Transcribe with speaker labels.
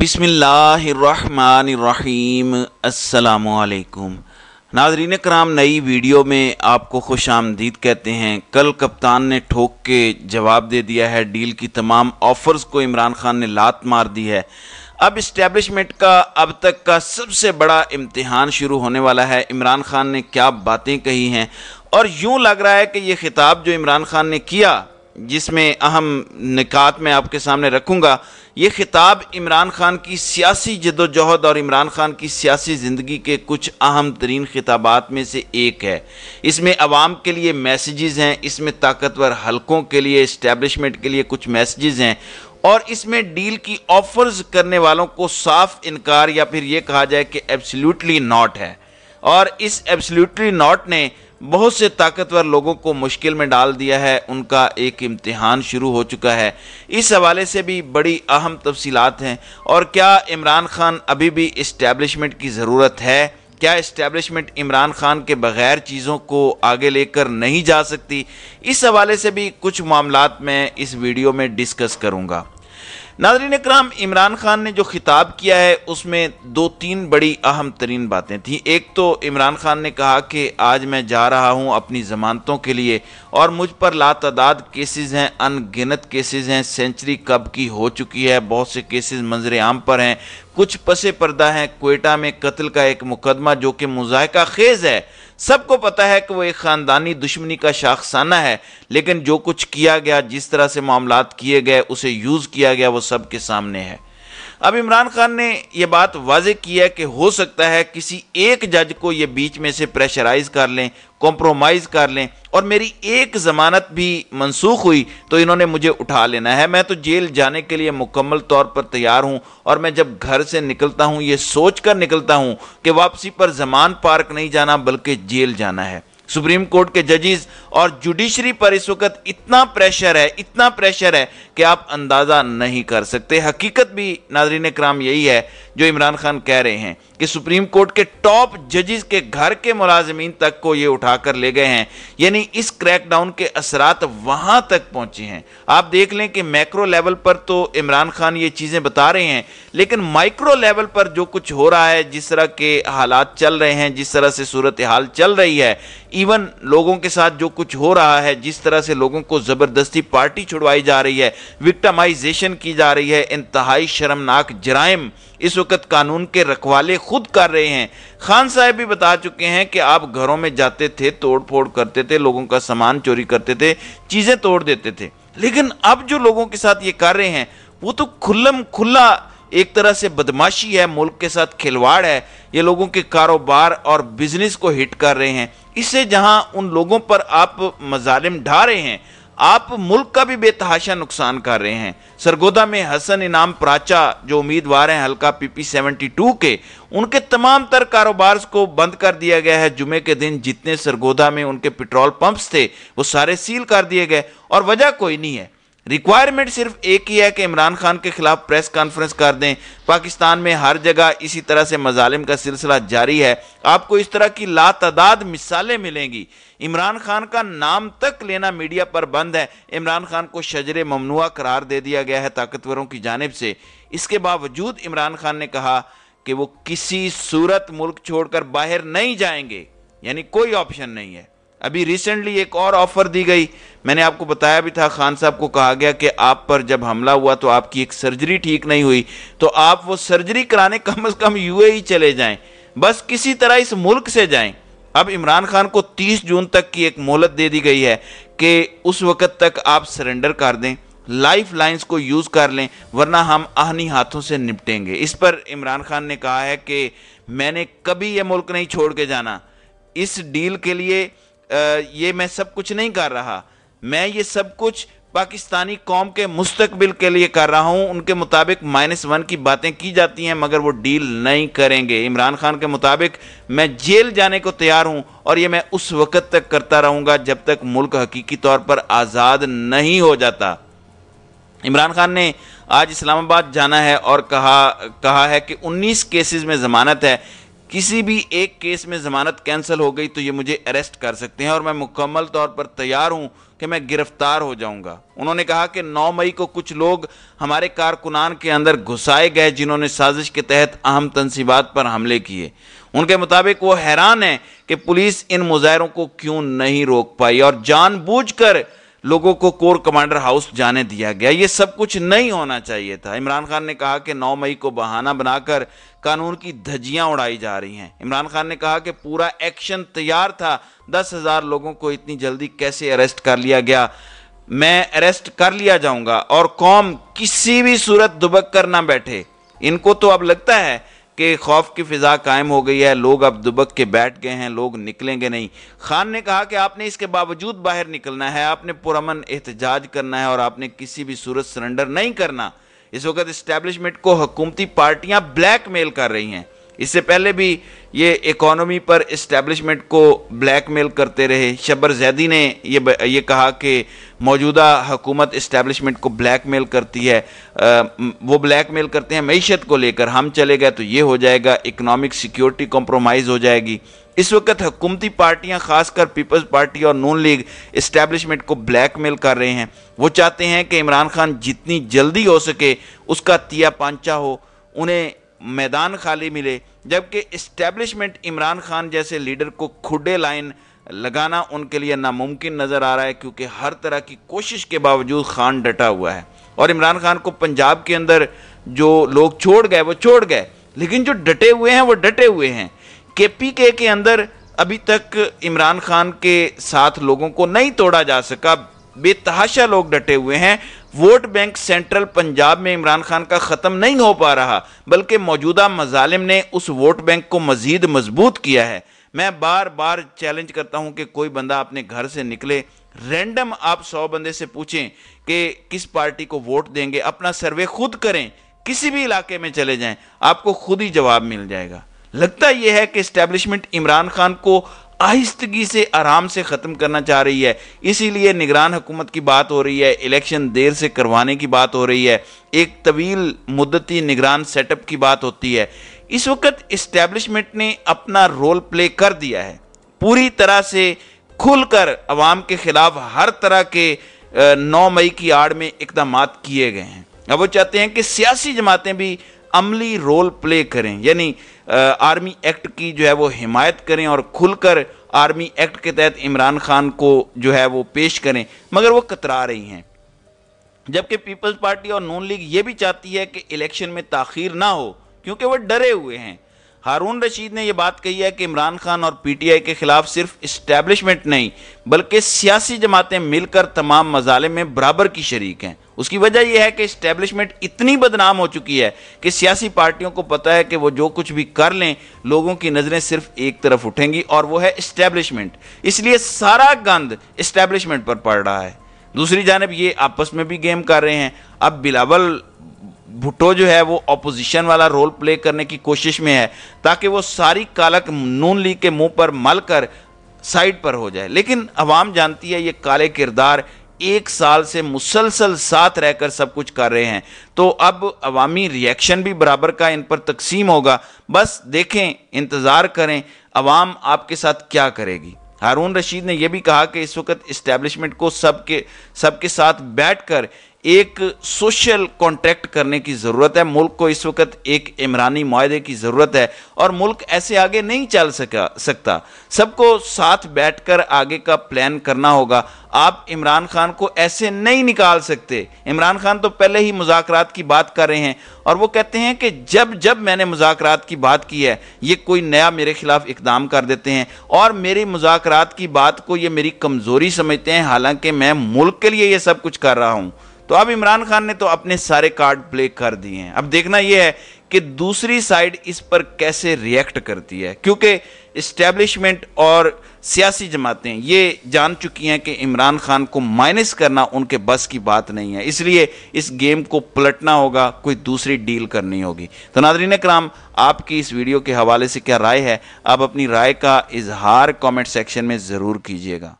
Speaker 1: बिस्मिल्लाहिर्रहमानिर्रहीम अस्सलामुअलैकुम नाजरीन कराम नई वीडियो में आपको खुश आमदीद कहते हैं कल कप्तान ने ठोक के जवाब दे दिया है डील की तमाम ऑफर्स को इमरान खान ने लात मार दी है अब इस्टेबलिशमेंट का अब तक का सबसे बड़ा इम्तहान शुरू होने वाला है इमरान खान ने क्या बातें कही हैं और यूँ लग रहा है कि ये खिताब जो इमरान खान ने किया जिसमें अहम निकात मैं आपके सामने रखूँगा ये खिताब इमरान खान की सियासी जदोजहद और इमरान खान की सियासी ज़िंदगी के कुछ अहम तरीन खिताबात में से एक है इसमें आवाम के लिए मैसेजेस हैं इसमें ताकतवर हलकों के लिए इस्टेबलिशमेंट के लिए कुछ मैसेजेस हैं और इसमें डील की ऑफर्स करने वालों को साफ इनकार या फिर ये कहा जाए कि एब्सल्यूटली नॉट है और इस एब्सल्यूटली नॉट ने बहुत से ताकतवर लोगों को मुश्किल में डाल दिया है उनका एक इम्तिहान शुरू हो चुका है इस हवाले से भी बड़ी अहम तफसीत हैं और क्या इमरान खान अभी भी इस्टेबलिशमेंट की ज़रूरत है क्या इस्टेबलिशमेंट इमरान खान के बगैर चीज़ों को आगे लेकर नहीं जा सकती इस हवाले से भी कुछ मामला में इस वीडियो में डिस्कस करूँगा नाजरीन कराम इमरान खान ने जो खिताब किया है उसमें दो तीन बड़ी अहम तरीन बातें थीं एक तो इमरान खान ने कहा कि आज मैं जा रहा हूँ अपनी ज़मानतों के लिए और मुझ पर लातदाद केसेस हैं अनगिनत केसेस हैं सेंचुरी कब की हो चुकी है बहुत से केसेस मंजर आम पर हैं कुछ पसे पर्दा हैं कोयटा में कत्ल का एक मुकदमा जो कि मुजायका खेज़ है सबको पता है कि वो एक ख़ानदानी दुश्मनी का शाखसाना है लेकिन जो कुछ किया गया जिस तरह से मामला किए गए उसे यूज़ किया गया वो सब के सामने है अब इमरान खान ने यह बात वाज की है कि हो सकता है किसी एक जज को ये बीच में से प्रेशराइज कर लें कॉम्प्रोमाइज़ कर लें और मेरी एक ज़मानत भी मनसूख हुई तो इन्होंने मुझे उठा लेना है मैं तो जेल जाने के लिए मुकम्मल तौर पर तैयार हूँ और मैं जब घर से निकलता हूँ ये सोच कर निकलता हूँ कि वापसी पर जमान पार्क नहीं जाना बल्कि जेल जाना है सुप्रीम कोर्ट के जजेस और जुडिशरी पर इस वक्त इतना प्रेशर है इतना प्रेशर है कि आप अंदाज़ा नहीं कर सकते हकीकत भी नाजरीन कराम यही है जो इमरान खान कह रहे हैं कि सुप्रीम कोर्ट के टॉप जजेस के घर के मुलाजमीन तक को ये उठाकर ले गए हैं यानी इस क्रैकडाउन के असरात वहाँ तक पहुँचे हैं आप देख लें कि मैक्रो लेवल पर तो इमरान खान ये चीज़ें बता रहे हैं लेकिन माइक्रो लेवल पर जो कुछ हो रहा है जिस तरह के हालात चल रहे हैं जिस तरह से सूरत हाल चल रही है इवन लोगों के साथ जो कुछ हो रहा है जिस तरह से लोगों को ज़बरदस्ती पार्टी छुड़वाई जा रही है विक्टमाइजेशन की जा रही है इंतहाई शर्मनाक जराइम इस वक्त कानून के रखवाले खुद कर रहे हैं खान साहब भी बता चुके हैं कि आप घरों में जाते थे तोड़ फोड़ करते थे लोगों का सामान चोरी करते थे चीज़ें तोड़ देते थे लेकिन अब जो लोगों के साथ ये कर रहे हैं वो तो खुल्लम खुला एक तरह से बदमाशी है मुल्क के साथ खिलवाड़ है ये लोगों के कारोबार और बिजनेस को हिट कर रहे हैं इससे जहां उन लोगों पर आप मजालिम ढा रहे हैं आप मुल्क का भी बेतहाशा नुकसान कर रहे हैं सरगोदा में हसन इनाम प्राचा जो उम्मीदवार हैं हल्का पीपी 72 के उनके तमाम तर कारोबार को बंद कर दिया गया है जुमे के दिन जितने सरगोदा में उनके पेट्रोल पंप्स थे वो सारे सील कर दिए गए और वजह कोई नहीं है रिक्वायरमेंट सिर्फ एक ही है कि इमरान खान के खिलाफ प्रेस कॉन्फ्रेंस कर दें पाकिस्तान में हर जगह इसी तरह से मजालिम का सिलसिला जारी है आपको इस तरह की लातदाद मिसालें मिलेंगी इमरान खान का नाम तक लेना मीडिया पर बंद है इमरान खान को शजर ममनुआ करार दे दिया गया है ताकतवरों की जानब से इसके बावजूद इमरान खान ने कहा कि वो किसी सूरत मुल्क छोड़कर बाहर नहीं जाएंगे यानी कोई ऑप्शन नहीं है अभी रिसेंटली एक और ऑफर दी गई मैंने आपको बताया भी था खान साहब को कहा गया कि आप पर जब हमला हुआ तो आपकी एक सर्जरी ठीक नहीं हुई तो आप वो सर्जरी कराने कम से कम यू e चले जाएं बस किसी तरह इस मुल्क से जाएं अब इमरान खान को 30 जून तक की एक मोहलत दे दी गई है कि उस वक़्त तक आप सरेंडर कर दें लाइफ लाइन्स को यूज़ कर लें वरना हम आहनी हाथों से निपटेंगे इस पर इमरान खान ने कहा है कि मैंने कभी यह मुल्क नहीं छोड़ के जाना इस डील के लिए ये मैं सब कुछ नहीं कर रहा मैं ये सब कुछ पाकिस्तानी कौम के मुस्तबिल के लिए कर रहा हूँ उनके मुताबिक माइनस वन की बातें की जाती हैं मगर वो डील नहीं करेंगे इमरान खान के मुताबिक मैं जेल जाने को तैयार हूँ और ये मैं उस वक़्त तक करता रहूँगा जब तक मुल्क हकीकी तौर पर आज़ाद नहीं हो जाता इमरान खान ने आज इस्लामाबाद जाना है और कहा कहा है कि 19 केसेस में ज़मानत है किसी भी एक केस में ज़मानत कैंसिल हो गई तो ये मुझे अरेस्ट कर सकते हैं और मैं मुकम्मल तौर पर तैयार हूं कि मैं गिरफ्तार हो जाऊंगा उन्होंने कहा कि 9 मई को कुछ लोग हमारे कारकुनान के अंदर घुसाए गए जिन्होंने साजिश के तहत अहम तनसीबात पर हमले किए उनके मुताबिक वो हैरान है कि पुलिस इन मुजाहरों को क्यों नहीं रोक पाई और जानबूझ कर लोगों को कोर कमांडर हाउस जाने दिया गया ये सब कुछ नहीं होना चाहिए था इमरान खान ने कहा कि 9 मई को बहाना बनाकर कानून की धज्जियां उड़ाई जा रही हैं इमरान खान ने कहा कि पूरा एक्शन तैयार था दस हज़ार लोगों को इतनी जल्दी कैसे अरेस्ट कर लिया गया मैं अरेस्ट कर लिया जाऊंगा और कौम किसी भी सूरत दुबक कर ना बैठे इनको तो अब लगता है के खौफ की फ़िज़ा कायम हो गई है लोग अब दुबक के बैठ गए हैं लोग निकलेंगे नहीं खान ने कहा कि आपने इसके बावजूद बाहर निकलना है आपने पुरमन एहतजाज करना है और आपने किसी भी सूरत सरेंडर नहीं करना इस वक्त इस्टेब्लिशमेंट को हकूमती पार्टियां ब्लैक मेल कर रही हैं इससे पहले भी ये इकोनॉमी पर इस्टेब्लिशमेंट को ब्लैकमेल करते रहे शबर जैदी ने ये ये कहा कि मौजूदा हुकूमत इस्टेब्लिशमेंट को ब्लैकमेल करती है आ, वो ब्लैकमेल करते हैं मीशत को लेकर हम चले गए तो ये हो जाएगा इकनॉमिक सिक्योरिटी कॉम्प्रोमाइज़ हो जाएगी इस वक्त हुकूमती पार्टियां खासकर पीपल्स पार्टी और नून लीग इस्टेब्लिशमेंट को ब्लैकमेल कर रहे हैं वो चाहते हैं कि इमरान खान जितनी जल्दी हो सके उसका तिया पांचा हो उन्हें मैदान खाली मिले जबकि इस्टेब्लिशमेंट इमरान खान जैसे लीडर को खुडे लाइन लगाना उनके लिए नामुमकिन नज़र आ रहा है क्योंकि हर तरह की कोशिश के बावजूद खान डटा हुआ है और इमरान खान को पंजाब के अंदर जो लोग छोड़ गए वो छोड़ गए लेकिन जो डटे हुए हैं वो डटे हुए हैं के पी के अंदर अभी तक इमरान खान के साथ लोगों को नहीं तोड़ा जा सका बेतहाशा लोग डटे हुए हैं वोट बैंक सेंट्रल पंजाब में इमरान खान का ख़त्म नहीं हो पा रहा बल्कि मौजूदा मजालिम ने उस वोट बैंक को मज़ीद मजबूत किया है मैं बार बार चैलेंज करता हूं कि कोई बंदा अपने घर से निकले रैंडम आप सौ बंदे से पूछें कि किस पार्टी को वोट देंगे अपना सर्वे खुद करें किसी भी इलाके में चले जाएं आपको खुद ही जवाब मिल जाएगा लगता यह है कि इस्टेब्लिशमेंट इमरान खान को आहिस्तगी से आराम से ख़त्म करना चाह रही है इसीलिए निगरान हुकूमत की बात हो रही है इलेक्शन देर से करवाने की बात हो रही है एक तवील मुद्दती निगरान सेटअप की बात होती है इस वक्त इस्टेब्लिशमेंट ने अपना रोल प्ले कर दिया है पूरी तरह से खुलकर अवाम के ख़िलाफ़ हर तरह के नौ मई की आड़ में इकदाम किए गए हैं अब वो चाहते हैं कि सियासी जमातें भी अमली रोल प्ले करें यानी आर्मी एक्ट की जो है वो हिमायत करें और खुलकर आर्मी एक्ट के तहत इमरान खान को जो है वो पेश करें मगर वो कतरा रही हैं जबकि पीपल्स पार्टी और नून लीग ये भी चाहती है कि इलेक्शन में ताखिर ना हो क्योंकि वह डरे हुए हैं हारून रशीद ने यह बात कही है कि इमरान खान और पीटीआई के खिलाफ सिर्फ इस्टेब्लिशमेंट नहीं बल्कि सियासी जमातें मिलकर तमाम मजाले में बराबर की शरीक हैं उसकी वजह यह है कि इस्टेब्लिशमेंट इतनी बदनाम हो चुकी है कि सियासी पार्टियों को पता है कि वो जो कुछ भी कर लें लोगों की नज़रें सिर्फ एक तरफ उठेंगी और वो है इस्टेब्लिशमेंट इसलिए सारा गंद इस्टेब्लिशमेंट पर पड़ रहा है दूसरी जानब ये आपस में भी गेम कर रहे हैं अब बिलावल भुट्टो जो है वो अपोजिशन वाला रोल प्ले करने की कोशिश में है ताकि वो सारी कालक नून लीग के मुंह पर मल कर साइड पर हो जाए लेकिन अवाम जानती है ये काले किरदार एक साल से मुसलसल साथ रहकर सब कुछ कर रहे हैं तो अब अवामी रिएक्शन भी बराबर का इन पर तकसीम होगा बस देखें इंतज़ार करें अवाम आपके साथ क्या करेगी हारून रशीद ने यह भी कहा कि इस वक्त इस्टेब्लिशमेंट को सबके सबके साथ बैठकर एक सोशल कॉन्ट्रैक्ट करने की ज़रूरत है मुल्क को इस वक्त एक इमरानी माहे की ज़रूरत है और मुल्क ऐसे आगे नहीं चल सका सकता सबको साथ बैठकर आगे का प्लान करना होगा आप इमरान खान को ऐसे नहीं निकाल सकते इमरान खान तो पहले ही मुजाकर की बात कर रहे हैं और वो कहते हैं कि जब जब मैंने मुजाकर की बात की है ये कोई नया मेरे खिलाफ इकदाम कर देते हैं और मेरी मुजाकर की बात को ये मेरी कमज़ोरी समझते हैं हालांकि मैं मुल्क के लिए ये सब कुछ कर रहा हूँ तो अब इमरान खान ने तो अपने सारे कार्ड प्ले कर दिए हैं अब देखना यह है कि दूसरी साइड इस पर कैसे रिएक्ट करती है क्योंकि इस्टेब्लिशमेंट और सियासी जमातें ये जान चुकी हैं कि इमरान खान को माइनस करना उनके बस की बात नहीं है इसलिए इस गेम को पलटना होगा कोई दूसरी डील करनी होगी तो नादरीन कराम आपकी इस वीडियो के हवाले से क्या राय है आप अपनी राय का इजहार कमेंट सेक्शन में ज़रूर कीजिएगा